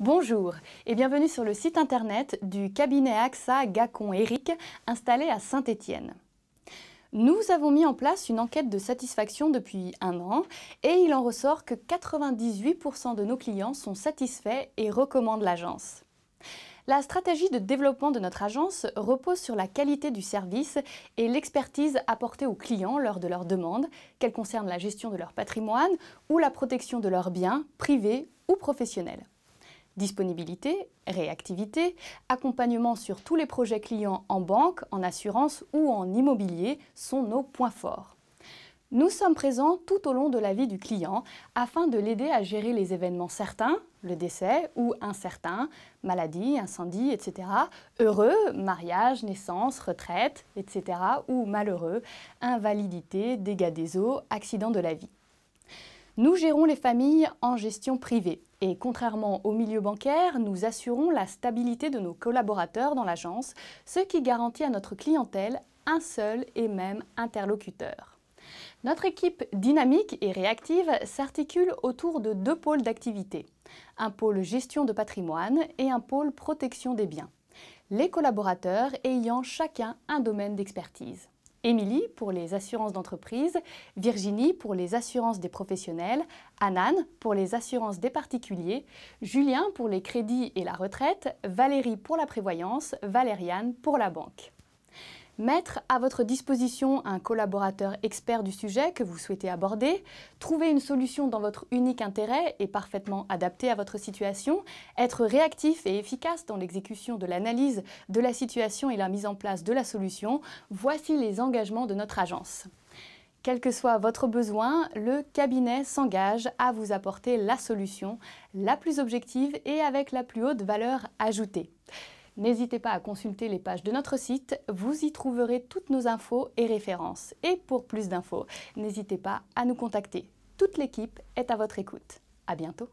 Bonjour et bienvenue sur le site internet du cabinet AXA Gacon Eric installé à Saint-Étienne. Nous avons mis en place une enquête de satisfaction depuis un an et il en ressort que 98% de nos clients sont satisfaits et recommandent l'agence. La stratégie de développement de notre agence repose sur la qualité du service et l'expertise apportée aux clients lors de leurs demandes, qu'elles concernent la gestion de leur patrimoine ou la protection de leurs biens privés ou professionnels. Disponibilité, réactivité, accompagnement sur tous les projets clients en banque, en assurance ou en immobilier sont nos points forts. Nous sommes présents tout au long de la vie du client afin de l'aider à gérer les événements certains, le décès ou incertains, maladie, incendie, etc., heureux, mariage, naissance, retraite, etc., ou malheureux, invalidité, dégâts des eaux, accident de la vie. Nous gérons les familles en gestion privée et contrairement au milieu bancaire, nous assurons la stabilité de nos collaborateurs dans l'agence, ce qui garantit à notre clientèle un seul et même interlocuteur. Notre équipe dynamique et réactive s'articule autour de deux pôles d'activité, un pôle gestion de patrimoine et un pôle protection des biens, les collaborateurs ayant chacun un domaine d'expertise. Émilie pour les assurances d'entreprise, Virginie pour les assurances des professionnels, Anane pour les assurances des particuliers, Julien pour les crédits et la retraite, Valérie pour la prévoyance, Valériane pour la banque. Mettre à votre disposition un collaborateur expert du sujet que vous souhaitez aborder, trouver une solution dans votre unique intérêt et parfaitement adaptée à votre situation, être réactif et efficace dans l'exécution de l'analyse de la situation et la mise en place de la solution, voici les engagements de notre agence. Quel que soit votre besoin, le cabinet s'engage à vous apporter la solution la plus objective et avec la plus haute valeur ajoutée. N'hésitez pas à consulter les pages de notre site, vous y trouverez toutes nos infos et références. Et pour plus d'infos, n'hésitez pas à nous contacter. Toute l'équipe est à votre écoute. À bientôt.